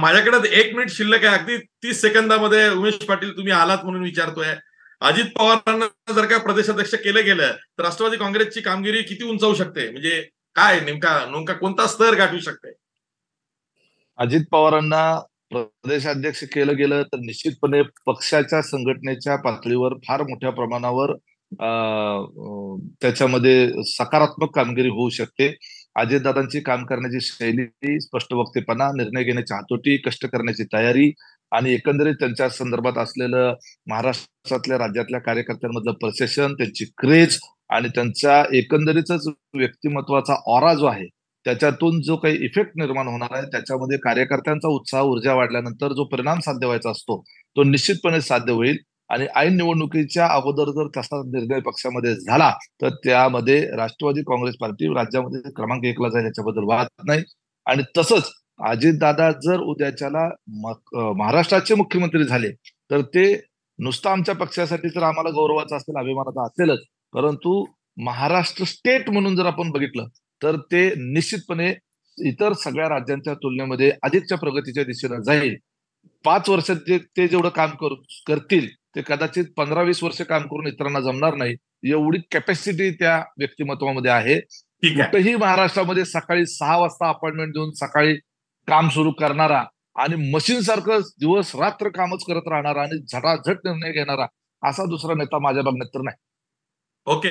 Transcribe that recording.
माझ्याकडे एक मिनिट शिल्लक आहे अगदी तीस सेकंदामध्ये उमेश पाटील तुम्ही आलात म्हणून विचारतोय अजित पवारांना जर का प्रदेशाध्यक्ष केलं गेलं तर राष्ट्रवादी काँग्रेसची कामगिरी किती उंचावू शकते म्हणजे काय नेमका नेमका कोणता स्तर गाठू शकते अजित पवारांना प्रदेशाध्यक्ष केलं गेलं तर निश्चितपणे पक्षाच्या संघटनेच्या पातळीवर फार मोठ्या प्रमाणावर त्याच्यामध्ये सकारात्मक कामगिरी होऊ शकते अजितदादांची काम करण्याची शैली स्पष्ट वक्तेपणा निर्णय घेण्याची हातोटी कष्ट करण्याची तयारी आणि एकंदरीत त्यांच्या संदर्भात असलेलं महाराष्ट्रातल्या राज्यातल्या कार्यकर्त्यांमधलं प्रसेशन त्यांची क्रेज आणि त्यांचा एकंदरीतच व्यक्तिमत्वाचा ऑरा जो आहे त्याच्यातून जो काही इफेक्ट निर्माण होणार आहे त्याच्यामध्ये कार्यकर्त्यांचा उत्साह ऊर्जा वाढल्यानंतर जो परिणाम साध्य व्हायचा असतो तो निश्चितपणे साध्य होईल आणि ऐन निवडणुकीच्या अगोदर जर तसा निर्णय पक्षामध्ये झाला तर त्यामध्ये राष्ट्रवादी काँग्रेस पार्टी राज्यामध्ये क्रमांक एकला जाईल याच्याबद्दल वाद नाही आणि तसंच अजितदादा जर उद्याच्याला महाराष्ट्राचे मुख्यमंत्री झाले तर ते नुसतं आमच्या पक्षासाठी तर आम्हाला गौरवाचं असेल अभिमानाचा असेलच परंतु महाराष्ट्र स्टेट म्हणून जर आपण बघितलं तर ते निश्चितपणे इतर सगळ्या राज्यांच्या तुलनेमध्ये अधिकच्या प्रगतीच्या दिशेनं जाईल पाच वर्षात जे ते जेवढं काम करतील ते कदाचित पंधरा वीस वर्ष काम करून इतरांना जमणार नाही एवढी कॅपॅसिटी त्या व्यक्तिमत्वामध्ये आहे कुठेही महाराष्ट्रामध्ये सकाळी सहा वाजता अपॉइंटमेंट देऊन सकाळी काम सुरू करणारा आणि मशीन सारखं दिवस रात्र कामच करत राहणारा आणि झटाझट निर्णय घेणारा असा दुसरा नेता माझ्या बघण्यात तर नाही ओके